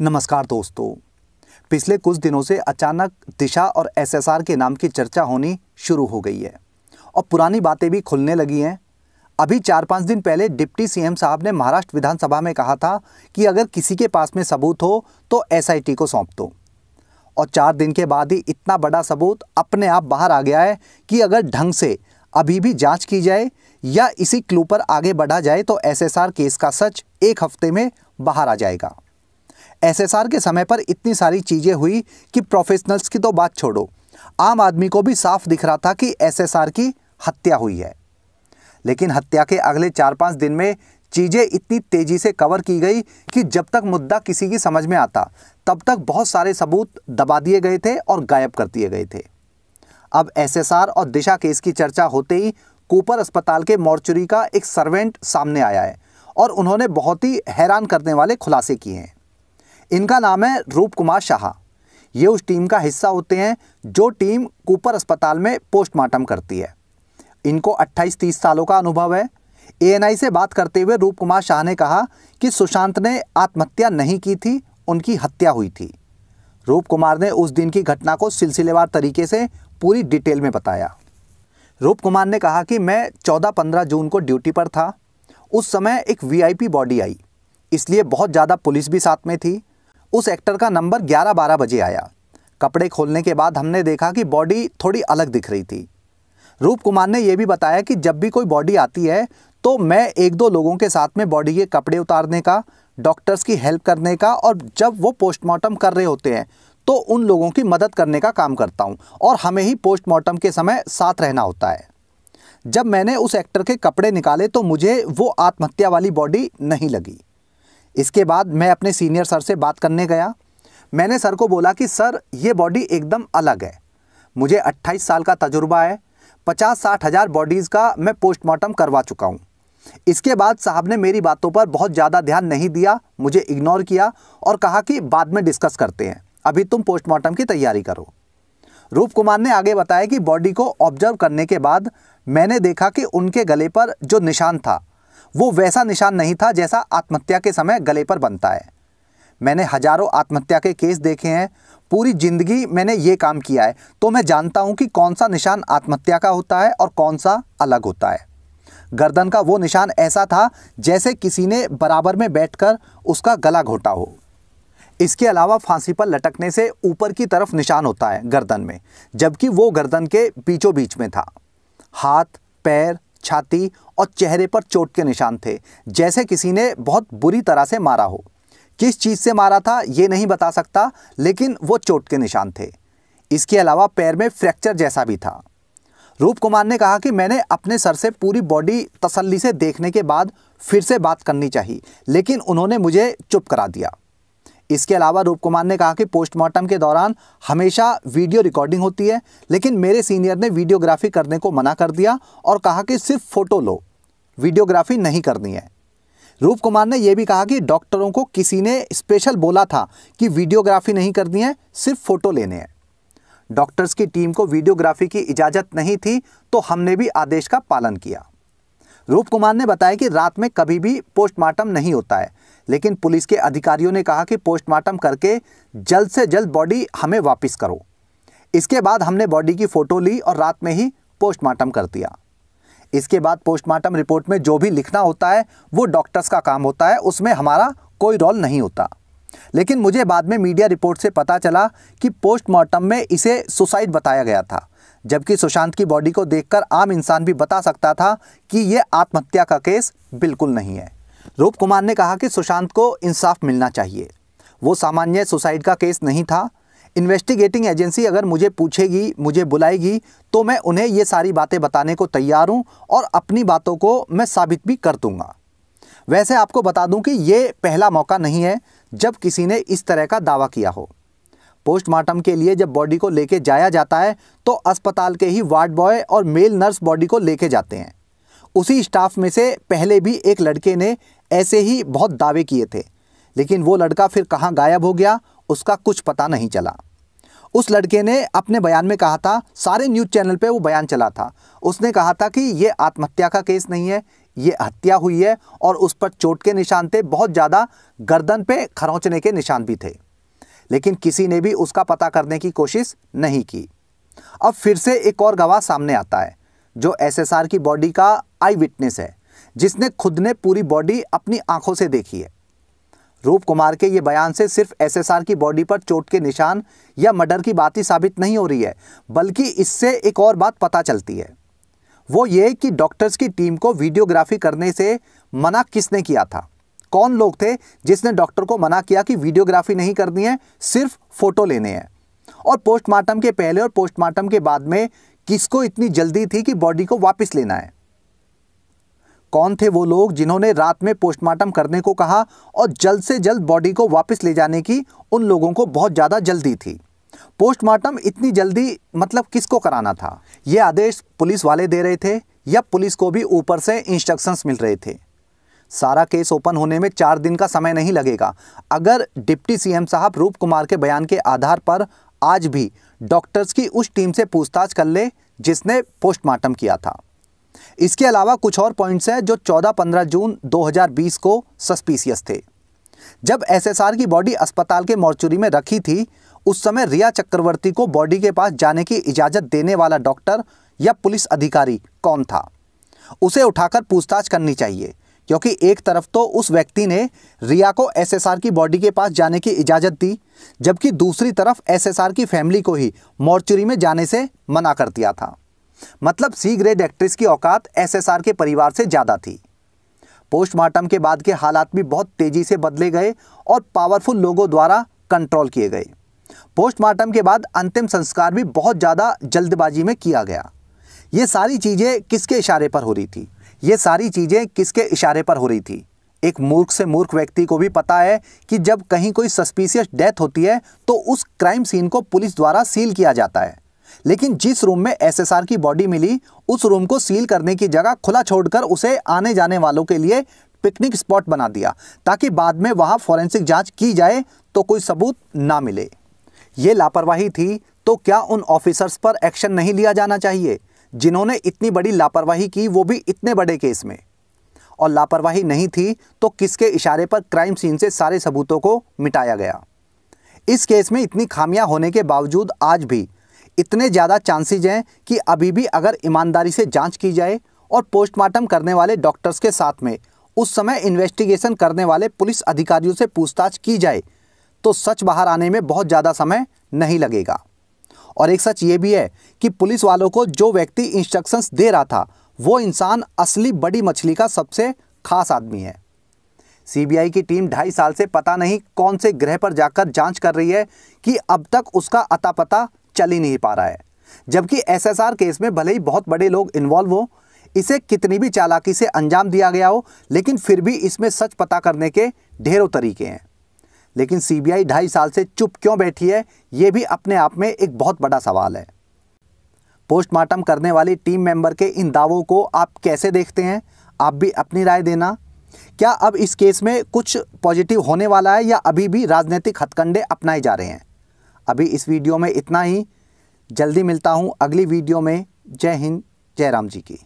नमस्कार दोस्तों पिछले कुछ दिनों से अचानक दिशा और एसएसआर के नाम की चर्चा होनी शुरू हो गई है और पुरानी बातें भी खुलने लगी हैं अभी चार पाँच दिन पहले डिप्टी सीएम साहब ने महाराष्ट्र विधानसभा में कहा था कि अगर किसी के पास में सबूत हो तो एसआईटी को सौंप दो और चार दिन के बाद ही इतना बड़ा सबूत अपने आप बाहर आ गया है कि अगर ढंग से अभी भी जांच की जाए या इसी क्लू पर आगे बढ़ा जाए तो एसएसआर केस का सच एक हफ्ते में बाहर आ जाएगा एसएसआर के समय पर इतनी सारी चीज़ें हुई कि प्रोफेशनल्स की तो बात छोड़ो आम आदमी को भी साफ दिख रहा था कि एसएसआर की हत्या हुई है लेकिन हत्या के अगले चार पाँच दिन में चीज़ें इतनी तेज़ी से कवर की गई कि जब तक मुद्दा किसी की समझ में आता तब तक बहुत सारे सबूत दबा दिए गए थे और गायब कर दिए गए थे अब एसएसआर और दिशा केस की चर्चा होते ही कूपर अस्पताल के मॉर्चरी का एक सर्वेंट सामने आया है और उन्होंने बहुत ही हैरान करने वाले खुलासे किए हैं इनका नाम है रूप कुमार शाह ये उस टीम का हिस्सा होते हैं जो टीम कूपर अस्पताल में पोस्टमार्टम करती है इनको 28-30 सालों का अनुभव है एएनआई से बात करते हुए रूप कुमार शाह ने कहा कि सुशांत ने आत्महत्या नहीं की थी उनकी हत्या हुई थी रूप कुमार ने उस दिन की घटना को सिलसिलेवार तरीके से पूरी डिटेल में बताया रूप कुमार ने कहा कि मैं 14-15 जून को ड्यूटी पर था उस समय एक वीआईपी बॉडी आई इसलिए बहुत ज़्यादा पुलिस भी साथ में थी उस एक्टर का नंबर ग्यारह बारह बजे आया कपड़े खोलने के बाद हमने देखा कि बॉडी थोड़ी अलग दिख रही थी रूप कुमार ने यह भी बताया कि जब भी कोई बॉडी आती है तो मैं एक दो लोगों के साथ में बॉडी के कपड़े उतारने का डॉक्टर्स की हेल्प करने का और जब वो पोस्टमार्टम कर रहे होते हैं तो उन लोगों की मदद करने का काम करता हूँ और हमें ही पोस्टमार्टम के समय साथ रहना होता है जब मैंने उस एक्टर के कपड़े निकाले तो मुझे वो आत्महत्या वाली बॉडी नहीं लगी इसके बाद मैं अपने सीनियर सर से बात करने गया मैंने सर को बोला कि सर ये बॉडी एकदम अलग है मुझे 28 साल का तजुर्बा है पचास साठ हज़ार बॉडीज़ का मैं पोस्टमार्टम करवा चुका हूँ इसके बाद साहब ने मेरी बातों पर बहुत ज़्यादा ध्यान नहीं दिया मुझे इग्नोर किया और कहा कि बाद में डिस्कस करते हैं अभी तुम पोस्टमार्टम की तैयारी करो रूप कुमार ने आगे बताया कि बॉडी को ऑब्जर्व करने के बाद मैंने देखा कि उनके गले पर जो निशान था वो वैसा निशान नहीं था जैसा आत्महत्या के समय गले पर बनता है मैंने हजारों आत्महत्या के केस देखे हैं पूरी ज़िंदगी मैंने ये काम किया है तो मैं जानता हूँ कि कौन सा निशान आत्महत्या का होता है और कौन सा अलग होता है गर्दन का वो निशान ऐसा था जैसे किसी ने बराबर में बैठकर उसका गला घोटा हो इसके अलावा फांसी पर लटकने से ऊपर की तरफ निशान होता है गर्दन में जबकि वो गर्दन के बीचों बीच में था हाथ पैर छाती और चेहरे पर चोट के निशान थे जैसे किसी ने बहुत बुरी तरह से मारा हो किस चीज़ से मारा था ये नहीं बता सकता लेकिन वो चोट के निशान थे इसके अलावा पैर में फ्रैक्चर जैसा भी था रूप कुमार ने कहा कि मैंने अपने सर से पूरी बॉडी तसल्ली से देखने के बाद फिर से बात करनी चाहिए लेकिन उन्होंने मुझे चुप करा दिया इसके अलावा रूप कुमार ने कहा कि पोस्टमार्टम के दौरान हमेशा वीडियो रिकॉर्डिंग होती है लेकिन मेरे सीनियर ने वीडियोग्राफी करने को मना कर दिया और कहा कि सिर्फ फ़ोटो लो वीडियोग्राफी नहीं करनी है रूप कुमार ने यह भी कहा कि डॉक्टरों को किसी ने स्पेशल बोला था कि वीडियोग्राफी नहीं करनी है सिर्फ फ़ोटो लेने हैं डॉक्टर्स की टीम को वीडियोग्राफी की इजाज़त नहीं थी तो हमने भी आदेश का पालन किया रूप कुमार ने बताया कि रात में कभी भी पोस्टमार्टम नहीं होता है लेकिन पुलिस के अधिकारियों ने कहा कि पोस्टमार्टम करके जल्द से जल्द बॉडी हमें वापस करो इसके बाद हमने बॉडी की फ़ोटो ली और रात में ही पोस्टमार्टम कर दिया इसके बाद पोस्टमार्टम रिपोर्ट में जो भी लिखना होता है वो डॉक्टर्स का काम होता है उसमें हमारा कोई रोल नहीं होता लेकिन मुझे बाद में मीडिया रिपोर्ट से पता चला कि पोस्टमार्टम में इसे सुसाइड बताया गया था जबकि सुशांत की बॉडी को देखकर आम इंसान भी बता सकता था कि यह आत्महत्या का केस बिल्कुल नहीं है रूप कुमार ने कहा कि सुशांत को इंसाफ मिलना चाहिए वो सामान्य सुसाइड का केस नहीं था इन्वेस्टिगेटिंग एजेंसी अगर मुझे पूछेगी मुझे बुलाएगी तो मैं उन्हें ये सारी बातें बताने को तैयार हूँ और अपनी बातों को मैं साबित भी कर दूँगा वैसे आपको बता दूं कि ये पहला मौका नहीं है जब किसी ने इस तरह का दावा किया हो पोस्टमार्टम के लिए जब बॉडी को लेके जाया जाता है तो अस्पताल के ही वार्ड बॉय और मेल नर्स बॉडी को लेके जाते हैं उसी स्टाफ में से पहले भी एक लड़के ने ऐसे ही बहुत दावे किए थे लेकिन वो लड़का फिर कहाँ गायब हो गया उसका कुछ पता नहीं चला उस लड़के ने अपने बयान में कहा था सारे न्यूज़ चैनल पे वो बयान चला था उसने कहा था कि ये आत्महत्या का केस नहीं है ये हत्या हुई है और उस पर चोट के निशान थे बहुत ज़्यादा गर्दन पे खरोंचने के निशान भी थे लेकिन किसी ने भी उसका पता करने की कोशिश नहीं की अब फिर से एक और गवाह सामने आता है जो एस की बॉडी का आई विटनेस है जिसने खुद ने पूरी बॉडी अपनी आंखों से देखी है रूप कुमार के ये बयान से सिर्फ एसएसआर की बॉडी पर चोट के निशान या मर्डर की बात ही साबित नहीं हो रही है बल्कि इससे एक और बात पता चलती है वो ये कि डॉक्टर्स की टीम को वीडियोग्राफी करने से मना किसने किया था कौन लोग थे जिसने डॉक्टर को मना किया कि वीडियोग्राफी नहीं करनी है सिर्फ फोटो लेने हैं और पोस्टमार्टम के पहले और पोस्टमार्टम के बाद में किसको इतनी जल्दी थी कि बॉडी को वापस लेना है कौन थे वो लोग जिन्होंने रात में पोस्टमार्टम करने को कहा और जल्द से जल्द बॉडी को वापस ले जाने की उन लोगों को बहुत ज़्यादा जल्दी थी पोस्टमार्टम इतनी जल्दी मतलब किसको कराना था ये आदेश पुलिस वाले दे रहे थे या पुलिस को भी ऊपर से इंस्ट्रक्शंस मिल रहे थे सारा केस ओपन होने में चार दिन का समय नहीं लगेगा अगर डिप्टी सीएम साहब रूप कुमार के बयान के आधार पर आज भी डॉक्टर्स की उस टीम से पूछताछ कर ले जिसने पोस्टमार्टम किया था इसके अलावा कुछ और पॉइंट्स हैं जो 14-15 जून 2020 को सस्पीसियस थे जब एसएसआर की बॉडी अस्पताल के मॉर्चुरी में रखी थी उस समय रिया चक्रवर्ती को बॉडी के पास जाने की इजाज़त देने वाला डॉक्टर या पुलिस अधिकारी कौन था उसे उठाकर पूछताछ करनी चाहिए क्योंकि एक तरफ तो उस व्यक्ति ने रिया को एसएसआर की बॉडी के पास जाने की इजाज़त दी जबकि दूसरी तरफ एसएसआर की फैमिली को ही मोर्चुरी में जाने से मना कर दिया था मतलब सी ग्रेड एक्ट्रेस की औकात एसएसआर के परिवार से ज़्यादा थी पोस्टमार्टम के बाद के हालात भी बहुत तेज़ी से बदले गए और पावरफुल लोगों द्वारा कंट्रोल किए गए पोस्टमार्टम के बाद अंतिम संस्कार भी बहुत ज़्यादा जल्दबाजी में किया गया ये सारी चीज़ें किसके इशारे पर हो रही थी ये सारी चीज़ें किसके इशारे पर हो रही थी एक मूर्ख से मूर्ख व्यक्ति को भी पता है कि जब कहीं कोई सस्पिशियस डेथ होती है तो उस क्राइम सीन को पुलिस द्वारा सील किया जाता है लेकिन जिस रूम में एसएसआर की बॉडी मिली उस रूम को सील करने की जगह खुला छोड़कर उसे आने जाने वालों के लिए पिकनिक स्पॉट बना दिया ताकि बाद में वहां फॉरेंसिक जांच की जाए तो कोई सबूत ना मिले ये लापरवाही थी तो क्या उन ऑफिसर्स पर एक्शन नहीं लिया जाना चाहिए जिन्होंने इतनी बड़ी लापरवाही की वो भी इतने बड़े केस में और लापरवाही नहीं थी तो किसके इशारे पर क्राइम सीन से सारे सबूतों को मिटाया गया इस केस में इतनी खामियां होने के बावजूद आज भी इतने ज़्यादा चांसेज हैं कि अभी भी अगर ईमानदारी से जांच की जाए और पोस्टमार्टम करने वाले डॉक्टर्स के साथ में उस समय इन्वेस्टिगेशन करने वाले पुलिस अधिकारियों से पूछताछ की जाए तो सच बाहर आने में बहुत ज़्यादा समय नहीं लगेगा और एक सच ये भी है कि पुलिस वालों को जो व्यक्ति इंस्ट्रक्शंस दे रहा था वो इंसान असली बड़ी मछली का सबसे खास आदमी है सीबीआई की टीम ढाई साल से पता नहीं कौन से ग्रह पर जाकर जांच कर रही है कि अब तक उसका अता पता चल ही नहीं पा रहा है जबकि एसएसआर केस में भले ही बहुत बड़े लोग इन्वॉल्व हों इसे कितनी भी चालाकी से अंजाम दिया गया हो लेकिन फिर भी इसमें सच पता करने के ढेरों तरीके हैं लेकिन सीबीआई ढाई साल से चुप क्यों बैठी है ये भी अपने आप में एक बहुत बड़ा सवाल है पोस्टमार्टम करने वाली टीम मेंबर के इन दावों को आप कैसे देखते हैं आप भी अपनी राय देना क्या अब इस केस में कुछ पॉजिटिव होने वाला है या अभी भी राजनीतिक हथकंडे अपनाए जा रहे हैं अभी इस वीडियो में इतना ही जल्दी मिलता हूँ अगली वीडियो में जय हिंद जय राम जी की